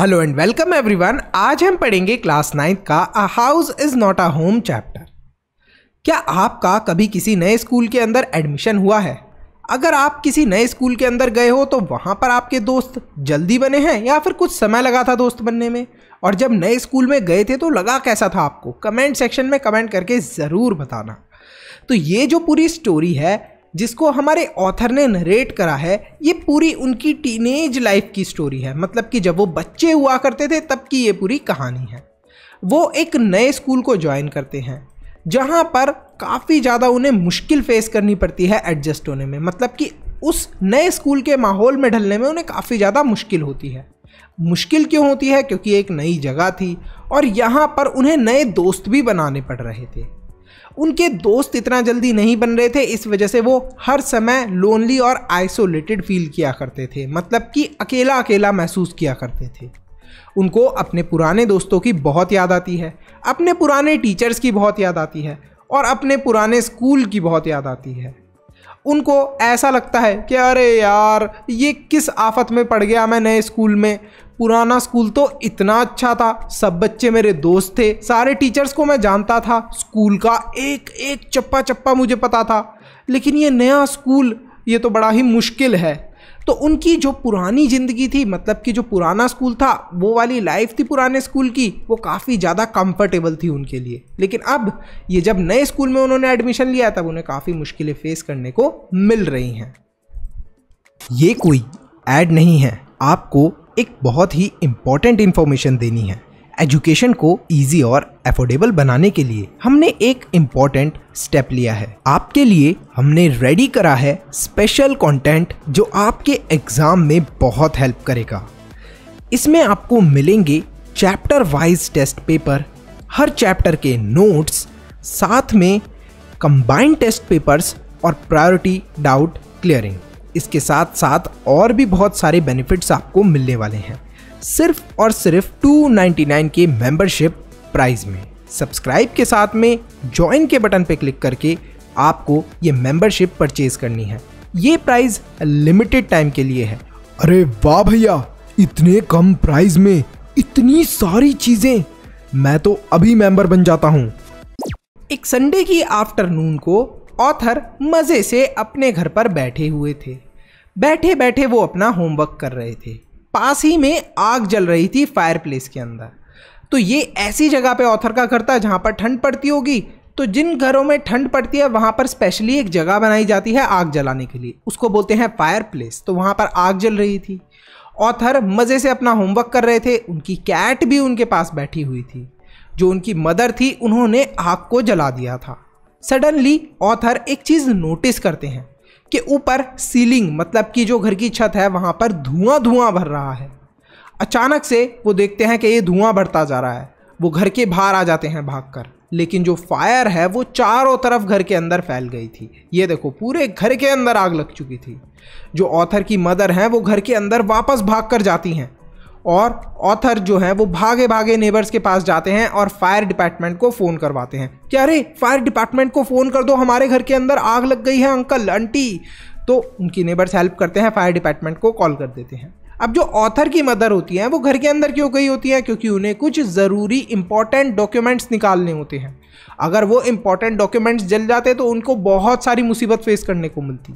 hello and welcome everyone आज हम पढ़ेंगे क्लास नाइन्थ का a house is not a home chapter क्या आपका कभी किसी नए स्कूल के अंदर एडमिशन हुआ है अगर आप किसी नए स्कूल के अंदर गए हो तो वहाँ पर आपके दोस्त जल्दी बने हैं या फिर कुछ समय लगा था दोस्त बनने में और जब नए स्कूल में गए थे तो लगा कैसा था आपको कमेंट सेक्शन में कमेंट करके ज़रूर बताना तो ये जो पूरी स्टोरी है जिसको हमारे ऑथर ने नरेट करा है ये पूरी उनकी टीनेज लाइफ की स्टोरी है मतलब कि जब वो बच्चे हुआ करते थे तब की ये पूरी कहानी है वो एक नए स्कूल को ज्वाइन करते हैं जहाँ पर काफ़ी ज़्यादा उन्हें मुश्किल फेस करनी पड़ती है एडजस्ट होने में मतलब कि उस नए स्कूल के माहौल में ढलने में उन्हें काफ़ी ज़्यादा मुश्किल होती है मुश्किल क्यों होती है क्योंकि एक नई जगह थी और यहाँ पर उन्हें नए दोस्त भी बनाने पड़ रहे थे उनके दोस्त इतना जल्दी नहीं बन रहे थे इस वजह से वो हर समय लोनली और आइसोलेटेड फील किया करते थे मतलब कि अकेला अकेला महसूस किया करते थे उनको अपने पुराने दोस्तों की बहुत याद आती है अपने पुराने टीचर्स की बहुत याद आती है और अपने पुराने स्कूल की बहुत याद आती है उनको ऐसा लगता है कि अरे यार ये किस आफत में पड़ गया मैं नए स्कूल में पुराना स्कूल तो इतना अच्छा था सब बच्चे मेरे दोस्त थे सारे टीचर्स को मैं जानता था स्कूल का एक एक चप्पा चप्पा मुझे पता था लेकिन ये नया स्कूल ये तो बड़ा ही मुश्किल है तो उनकी जो पुरानी ज़िंदगी थी मतलब कि जो पुराना स्कूल था वो वाली लाइफ थी पुराने स्कूल की वो काफ़ी ज़्यादा कंफर्टेबल थी उनके लिए लेकिन अब ये जब नए स्कूल में उन्होंने एडमिशन लिया तब उन्हें काफ़ी मुश्किलें फेस करने को मिल रही हैं ये कोई एड नहीं है आपको एक बहुत ही इम्पॉर्टेंट इन्फॉर्मेशन देनी है एजुकेशन को इजी और एफोर्डेबल बनाने के लिए हमने एक इम्पॉर्टेंट स्टेप लिया है आपके लिए हमने रेडी करा है स्पेशल कंटेंट जो आपके एग्ज़ाम में बहुत हेल्प करेगा इसमें आपको मिलेंगे चैप्टर वाइज टेस्ट पेपर हर चैप्टर के नोट्स साथ में कंबाइंड टेस्ट पेपर्स और प्रायोरिटी डाउट क्लियरिंग इसके साथ साथ और भी बहुत सारे बेनिफिट्स आपको मिलने वाले हैं सिर्फ और सिर्फ 299 के मेंबरशिप प्राइस में सब्सक्राइब के साथ में ज्वाइन के बटन पर क्लिक करके आपको ये मेंबरशिप परचेज करनी है ये प्राइस लिमिटेड टाइम के लिए है अरे वाह भैया इतने कम प्राइस में इतनी सारी चीजें मैं तो अभी मेंबर बन जाता हूँ एक संडे की आफ्टरनून को ऑथर मज़े से अपने घर पर बैठे हुए थे बैठे बैठे वो अपना होमवर्क कर रहे थे पास ही में आग जल रही थी फायर प्लेस के अंदर तो ये ऐसी जगह पे ऑथर का घर था जहाँ पर ठंड पड़ती होगी तो जिन घरों में ठंड पड़ती है वहाँ पर स्पेशली एक जगह बनाई जाती है आग जलाने के लिए उसको बोलते हैं फायर प्लेस तो वहाँ पर आग जल रही थी ऑथर मज़े से अपना होमवर्क कर रहे थे उनकी कैट भी उनके पास बैठी हुई थी जो उनकी मदर थी उन्होंने आग को जला दिया था सडनली ऑथर एक चीज़ नोटिस करते हैं के ऊपर सीलिंग मतलब कि जो घर की छत है वहाँ पर धुआं धुआं भर रहा है अचानक से वो देखते हैं कि ये धुआं बढ़ता जा रहा है वो घर के बाहर आ जाते हैं भागकर लेकिन जो फायर है वो चारों तरफ घर के अंदर फैल गई थी ये देखो पूरे घर के अंदर आग लग चुकी थी जो ऑथर की मदर हैं वो घर के अंदर वापस भाग कर जाती हैं और ऑथर जो है वो भागे भागे नेबर्स के पास जाते हैं और फायर डिपार्टमेंट को फ़ोन करवाते हैं कि अरे फायर डिपार्टमेंट को फ़ोन कर दो हमारे घर के अंदर आग लग गई है अंकल आंटी तो उनकी नेबर्स हेल्प करते हैं फायर डिपार्टमेंट को कॉल कर देते हैं अब जो ऑथर की मदर होती हैं वो घर के अंदर क्यों गई होती हैं क्योंकि उन्हें कुछ ज़रूरी इंपॉर्टेंट डॉक्यूमेंट्स निकालने होते हैं अगर वो इंपॉर्टेंट डॉक्यूमेंट्स जल जाते तो उनको बहुत सारी मुसीबत फेस करने को मिलती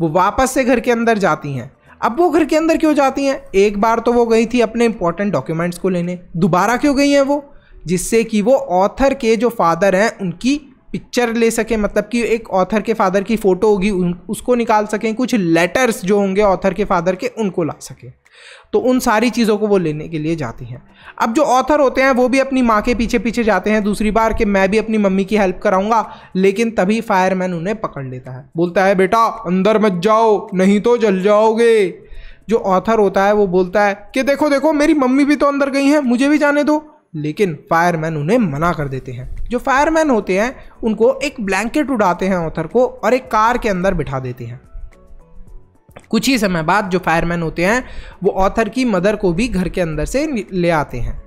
वो वापस से घर के अंदर जाती हैं अब वो घर के अंदर क्यों जाती हैं एक बार तो वो गई थी अपने इंपॉर्टेंट डॉक्यूमेंट्स को लेने दोबारा क्यों गई हैं वो जिससे कि वो ऑथर के जो फादर हैं उनकी पिक्चर ले सकें मतलब कि एक ऑथर के फादर की फ़ोटो होगी उसको निकाल सकें कुछ लेटर्स जो होंगे ऑथर के फादर के उनको ला सकें तो उन सारी चीज़ों को वो लेने के लिए जाती हैं अब जो ऑथर होते हैं वो भी अपनी माँ के पीछे पीछे जाते हैं दूसरी बार कि मैं भी अपनी मम्मी की हेल्प कराऊंगा लेकिन तभी फायरमैन उन्हें पकड़ लेता है बोलता है बेटा अंदर मत जाओ नहीं तो जल जाओगे जो ऑथर होता है वो बोलता है कि देखो देखो मेरी मम्मी भी तो अंदर गई हैं मुझे भी जाने दो लेकिन फायरमैन उन्हें मना कर देते हैं जो फायरमैन होते हैं उनको एक ब्लैंकेट उड़ाते हैं ऑथर को और एक कार के अंदर बिठा देते हैं कुछ ही समय बाद जो फायरमैन होते हैं वो ऑथर की मदर को भी घर के अंदर से ले आते हैं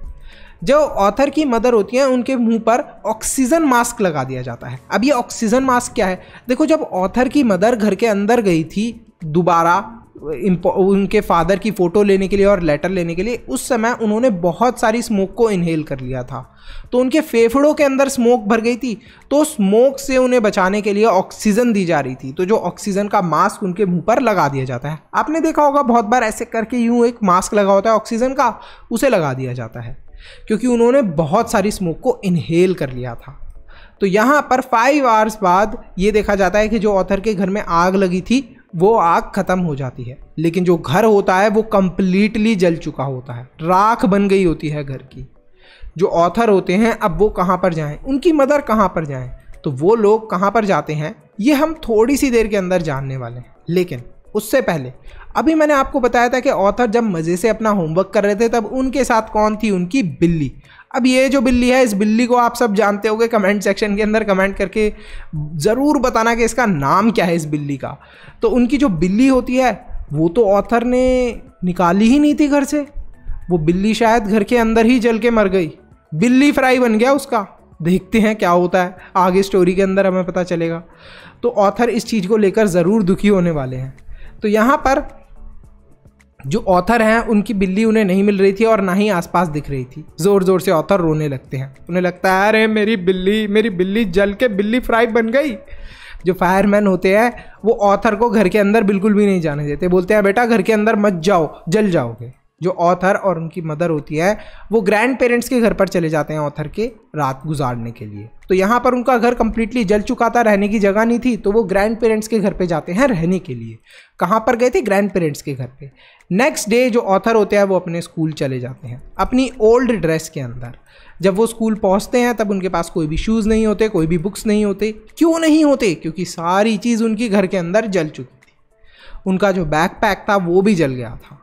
जो ऑथर की मदर होती हैं उनके मुंह पर ऑक्सीजन मास्क लगा दिया जाता है अब ये ऑक्सीजन मास्क क्या है देखो जब ऑथर की मदर घर के अंदर गई थी दोबारा उनके फादर की फ़ोटो लेने के लिए और लेटर लेने के लिए उस समय उन्होंने बहुत सारी स्मोक को इनहेल कर लिया था तो उनके फेफड़ों के अंदर स्मोक भर गई थी तो स्मोक से उन्हें बचाने के लिए ऑक्सीजन दी जा रही थी तो जो ऑक्सीजन का मास्क उनके मुंह पर लगा दिया जाता है आपने देखा होगा बहुत बार ऐसे करके यूँ एक मास्क लगा होता है ऑक्सीजन का उसे लगा दिया जाता है क्योंकि उन्होंने बहुत सारी स्मोक को इनहेल कर लिया था तो यहाँ पर फाइव आवर्स बाद ये देखा जाता है कि जो ऑथर के घर में आग लगी थी वो आग खत्म हो जाती है लेकिन जो घर होता है वो कम्प्लीटली जल चुका होता है राख बन गई होती है घर की जो ऑथर होते हैं अब वो कहाँ पर जाएं उनकी मदर कहाँ पर जाएं तो वो लोग कहाँ पर जाते हैं ये हम थोड़ी सी देर के अंदर जानने वाले हैं लेकिन उससे पहले अभी मैंने आपको बताया था कि ऑथर जब मज़े से अपना होमवर्क कर रहे थे तब उनके साथ कौन थी उनकी बिल्ली अब ये जो बिल्ली है इस बिल्ली को आप सब जानते होंगे कमेंट सेक्शन के अंदर कमेंट करके ज़रूर बताना कि इसका नाम क्या है इस बिल्ली का तो उनकी जो बिल्ली होती है वो तो ऑथर ने निकाली ही नहीं थी घर से वो बिल्ली शायद घर के अंदर ही जल के मर गई बिल्ली फ्राई बन गया उसका देखते हैं क्या होता है आगे स्टोरी के अंदर हमें पता चलेगा तो ऑथर इस चीज़ को लेकर ज़रूर दुखी होने वाले हैं तो यहाँ पर जो ऑथर हैं उनकी बिल्ली उन्हें नहीं मिल रही थी और ना ही आसपास दिख रही थी जोर जोर से ऑथर रोने लगते हैं उन्हें लगता है अरे मेरी बिल्ली मेरी बिल्ली जल के बिल्ली फ्राई बन गई जो फायरमैन होते हैं वो ऑथर को घर के अंदर बिल्कुल भी नहीं जाने देते बोलते हैं बेटा घर के अंदर मत जाओ जल जाओगे जो ऑथर और उनकी मदर होती है वो ग्रैंड पेरेंट्स के घर पर चले जाते हैं ऑथर के रात गुजारने के लिए तो यहाँ पर उनका घर कम्प्लीटली जल चुका था रहने की जगह नहीं थी तो वो ग्रैंड पेरेंट्स के घर पर जाते हैं रहने के लिए कहाँ पर गए थे ग्रैंड पेरेंट्स के घर पर नेक्स्ट डे जो ऑथर होते हैं वो अपने स्कूल चले जाते हैं अपनी ओल्ड ड्रेस के अंदर जब वो स्कूल पहुँचते हैं तब उनके पास कोई भी शूज़ नहीं होते कोई भी बुक्स नहीं होते क्यों नहीं होते क्योंकि सारी चीज़ उनकी घर के अंदर जल चुकी थी उनका जो बैग पैक था वो भी जल गया था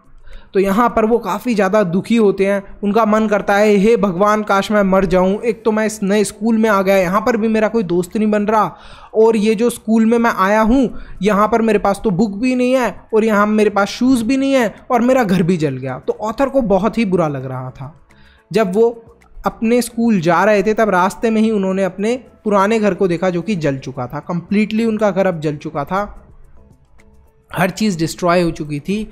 तो यहाँ पर वो काफ़ी ज़्यादा दुखी होते हैं उनका मन करता है हे भगवान काश मैं मर जाऊँ एक तो मैं इस नए स्कूल में आ गया यहाँ पर भी मेरा कोई दोस्त नहीं बन रहा और ये जो स्कूल में मैं आया हूँ यहाँ पर मेरे पास तो बुक भी नहीं है और यहाँ मेरे पास शूज़ भी नहीं है और मेरा घर भी जल गया तो ऑथर को बहुत ही बुरा लग रहा था जब वो अपने स्कूल जा रहे थे तब रास्ते में ही उन्होंने अपने पुराने घर को देखा जो कि जल चुका था कम्प्लीटली उनका घर अब जल चुका था हर चीज़ डिस्ट्रॉय हो चुकी थी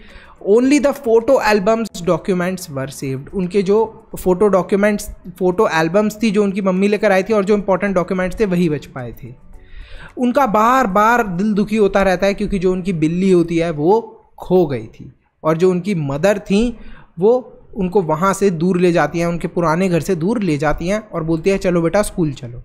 only the photo albums documents were saved उनके जो फोटो डॉक्यूमेंट्स फोटो एल्बम्स थी जो उनकी मम्मी लेकर आई थी और जो इंपॉर्टेंट डॉक्यूमेंट्स थे वही बच पाए थे उनका बार बार दिल दुखी होता रहता है क्योंकि जो उनकी बिल्ली होती है वो खो गई थी और जो उनकी मदर थी वो उनको वहाँ से दूर ले जाती हैं उनके पुराने घर से दूर ले जाती हैं और बोलती है चलो बेटा स्कूल चलो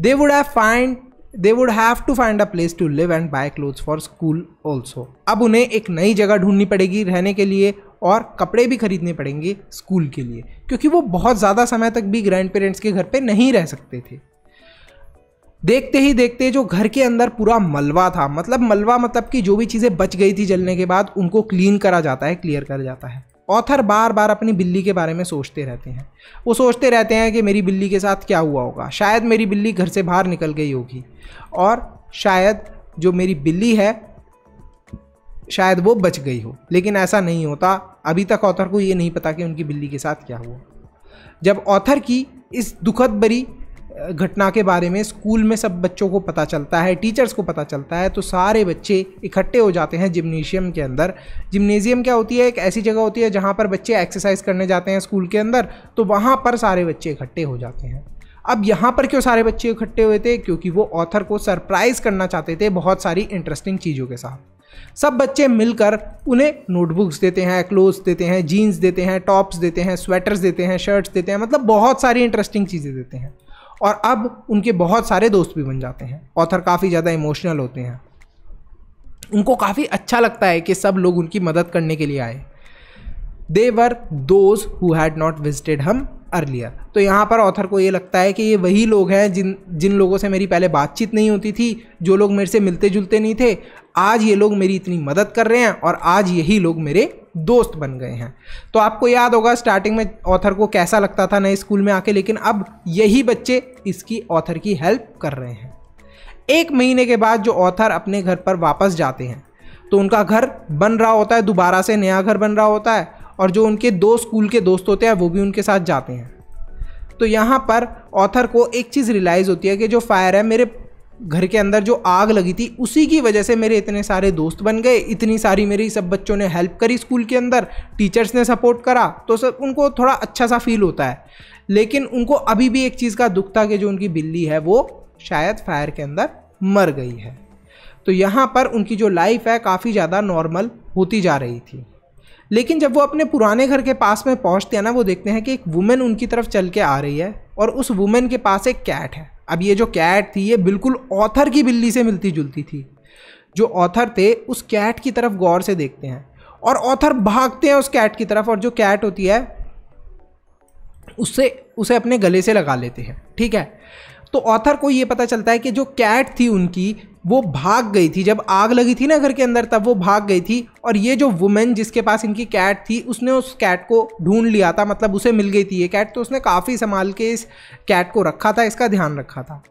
they would have find they would have to find a place to live and buy clothes for school also अब उन्हें एक नई जगह ढूंढनी पड़ेगी रहने के लिए और कपड़े भी खरीदने पड़ेंगे स्कूल के लिए क्योंकि वो बहुत ज़्यादा समय तक भी ग्रैंड पेरेंट्स के घर पर नहीं रह सकते थे देखते ही देखते जो घर के अंदर पूरा मलवा था मतलब मलवा मतलब कि जो भी चीज़ें बच गई थी जलने के बाद उनको क्लीन करा जाता है क्लियर करा जाता है ऑथर बार बार अपनी बिल्ली के बारे में सोचते रहते हैं वो सोचते रहते हैं कि मेरी बिल्ली के साथ क्या हुआ होगा शायद मेरी बिल्ली घर से बाहर निकल गई होगी और शायद जो मेरी बिल्ली है शायद वो बच गई हो लेकिन ऐसा नहीं होता अभी तक ऑथर को ये नहीं पता कि उनकी बिल्ली के साथ क्या हुआ जब ऑथर की इस दुखद भरी घटना के बारे में स्कूल में सब बच्चों को पता चलता है टीचर्स को पता चलता है तो सारे बच्चे इकट्ठे हो जाते हैं जिमनेशियम के अंदर जिमनेजियम क्या होती है एक ऐसी जगह होती है जहाँ पर बच्चे एक्सरसाइज करने जाते हैं स्कूल के अंदर तो वहाँ पर सारे बच्चे इकट्ठे हो जाते हैं अब यहाँ पर क्यों सारे बच्चे इकट्ठे हुए थे क्योंकि वो ऑथर को सरप्राइज़ करना चाहते थे बहुत सारी इंटरेस्टिंग चीज़ों के साथ सब बच्चे मिलकर उन्हें नोटबुक्स देते हैं क्लोथ्स देते हैं जीन्स देते हैं टॉप्स देते हैं स्वेटर्स देते हैं शर्ट्स देते हैं मतलब बहुत सारी इंटरेस्टिंग चीज़ें देते हैं और अब उनके बहुत सारे दोस्त भी बन जाते हैं ऑथर काफ़ी ज़्यादा इमोशनल होते हैं उनको काफ़ी अच्छा लगता है कि सब लोग उनकी मदद करने के लिए आए they were those who had not visited हम अर्लियर तो यहाँ पर ऑथर को ये लगता है कि ये वही लोग हैं जिन जिन लोगों से मेरी पहले बातचीत नहीं होती थी जो लोग मेरे से मिलते जुलते नहीं थे आज ये लोग मेरी इतनी मदद कर रहे हैं और आज यही लोग मेरे दोस्त बन गए हैं तो आपको याद होगा स्टार्टिंग में ऑथर को कैसा लगता था नए स्कूल में आके लेकिन अब यही बच्चे इसकी ऑथर की हेल्प कर रहे हैं एक महीने के बाद जो ऑथर अपने घर पर वापस जाते हैं तो उनका घर बन रहा होता है दोबारा से नया घर बन रहा होता है और जो उनके दो स्कूल के दोस्त होते हैं वो भी उनके साथ जाते हैं तो यहाँ पर ऑथर को एक चीज़ रियलाइज़ होती है कि जो फायर है मेरे घर के अंदर जो आग लगी थी उसी की वजह से मेरे इतने सारे दोस्त बन गए इतनी सारी मेरी सब बच्चों ने हेल्प करी स्कूल के अंदर टीचर्स ने सपोर्ट करा तो सब उनको थोड़ा अच्छा सा फील होता है लेकिन उनको अभी भी एक चीज़ का दुख था कि जो उनकी बिल्ली है वो शायद फायर के अंदर मर गई है तो यहाँ पर उनकी जो लाइफ है काफ़ी ज़्यादा नॉर्मल होती जा रही थी लेकिन जब वो अपने पुराने घर के पास में पहुँचते हैं ना वो देखते हैं कि एक वुमेन उनकी तरफ चल के आ रही है और उस वुमेन के पास एक कैट है अब ये जो कैट थी ये बिल्कुल ऑथर की बिल्ली से मिलती जुलती थी जो ऑथर थे उस कैट की तरफ गौर से देखते हैं और ऑथर भागते हैं उस कैट की तरफ और जो कैट होती है उससे उसे अपने गले से लगा लेते हैं ठीक है तो ऑथर को ये पता चलता है कि जो कैट थी उनकी वो भाग गई थी जब आग लगी थी ना घर के अंदर तब वो भाग गई थी और ये जो वुमेन जिसके पास इनकी कैट थी उसने उस कैट को ढूंढ लिया था मतलब उसे मिल गई थी ये कैट तो उसने काफ़ी संभाल के इस कैट को रखा था इसका ध्यान रखा था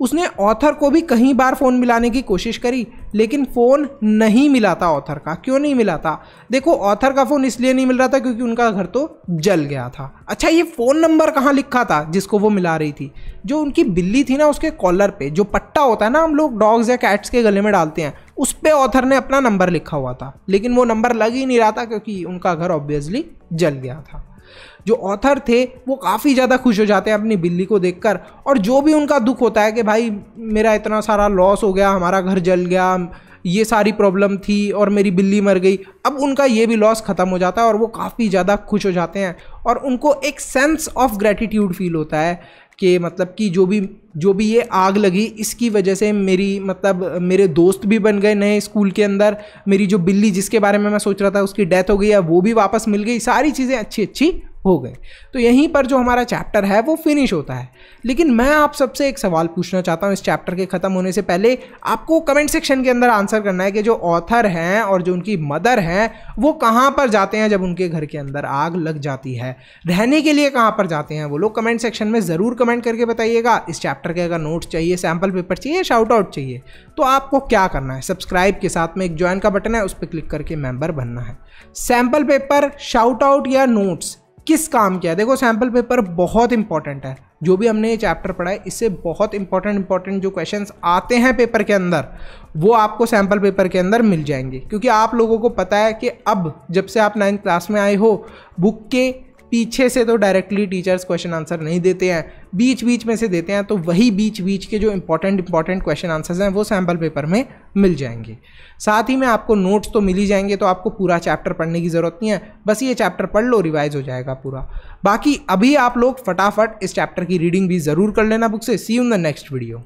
उसने ऑथर को भी कहीं बार फ़ोन मिलाने की कोशिश करी लेकिन फ़ोन नहीं मिला था ऑथर का क्यों नहीं मिला था देखो ऑथर का फ़ोन इसलिए नहीं मिल रहा था क्योंकि उनका घर तो जल गया था अच्छा ये फ़ोन नंबर कहाँ लिखा था जिसको वो मिला रही थी जो उनकी बिल्ली थी ना उसके कॉलर पे जो पट्टा होता है ना हम लोग डॉग्स या कैट्स के गले में डालते हैं उस पर ऑथर ने अपना नंबर लिखा हुआ था लेकिन वो नंबर लग ही नहीं रहा था क्योंकि उनका घर ऑब्वियसली जल गया था जो ऑथर थे वो काफ़ी ज़्यादा खुश हो जाते हैं अपनी बिल्ली को देखकर और जो भी उनका दुख होता है कि भाई मेरा इतना सारा लॉस हो गया हमारा घर जल गया ये सारी प्रॉब्लम थी और मेरी बिल्ली मर गई अब उनका ये भी लॉस ख़त्म हो जाता है और वो काफ़ी ज़्यादा खुश हो जाते हैं और उनको एक सेंस ऑफ ग्रेटिट्यूड फील होता है कि मतलब कि जो भी जो भी ये आग लगी इसकी वजह से मेरी मतलब मेरे दोस्त भी बन गए नए स्कूल के अंदर मेरी जो बिल्ली जिसके बारे में मैं सोच रहा था उसकी डेथ हो गई है वो भी वापस मिल गई सारी चीज़ें अच्छी अच्छी हो गए तो यहीं पर जो हमारा चैप्टर है वो फिनिश होता है लेकिन मैं आप सबसे एक सवाल पूछना चाहता हूँ इस चैप्टर के ख़त्म होने से पहले आपको कमेंट सेक्शन के अंदर आंसर करना है कि जो ऑथर हैं और जो उनकी मदर हैं वो कहाँ पर जाते हैं जब उनके घर के अंदर आग लग जाती है रहने के लिए कहाँ पर जाते हैं वो लोग कमेंट सेक्शन में ज़रूर कमेंट करके बताइएगा इस चैप्टर के अगर नोट्स चाहिए सैम्पल पेपर चाहिए शाउट आउट चाहिए तो आपको क्या करना है सब्सक्राइब के साथ में एक ज्वाइन का बटन है उस पर क्लिक करके मेम्बर बनना है सैम्पल पेपर शाउट आउट या नोट्स किस काम किया देखो सैम्पल पेपर बहुत इंपॉर्टेंट है जो भी हमने ये चैप्टर पढ़ा है इससे बहुत इंपॉर्टेंट इंपॉर्टेंट जो क्वेश्चंस आते हैं पेपर के अंदर वो आपको सैम्पल पेपर के अंदर मिल जाएंगे क्योंकि आप लोगों को पता है कि अब जब से आप नाइन्थ क्लास में आए हो बुक के पीछे से तो डायरेक्टली टीचर्स क्वेश्चन आंसर नहीं देते हैं बीच बीच में से देते हैं तो वही बीच बीच के जो इंपॉर्टेंट इंपॉर्टेंट क्वेश्चन आंसर्स हैं वो सैम्पल पेपर में मिल जाएंगे साथ ही में आपको नोट्स तो मिल ही जाएंगे तो आपको पूरा चैप्टर पढ़ने की ज़रूरत नहीं है बस ये चैप्टर पढ़ लो रिवाइज हो जाएगा पूरा बाकी अभी आप लोग फटाफट इस चैप्टर की रीडिंग भी ज़रूर कर लेना बुक से see in the next video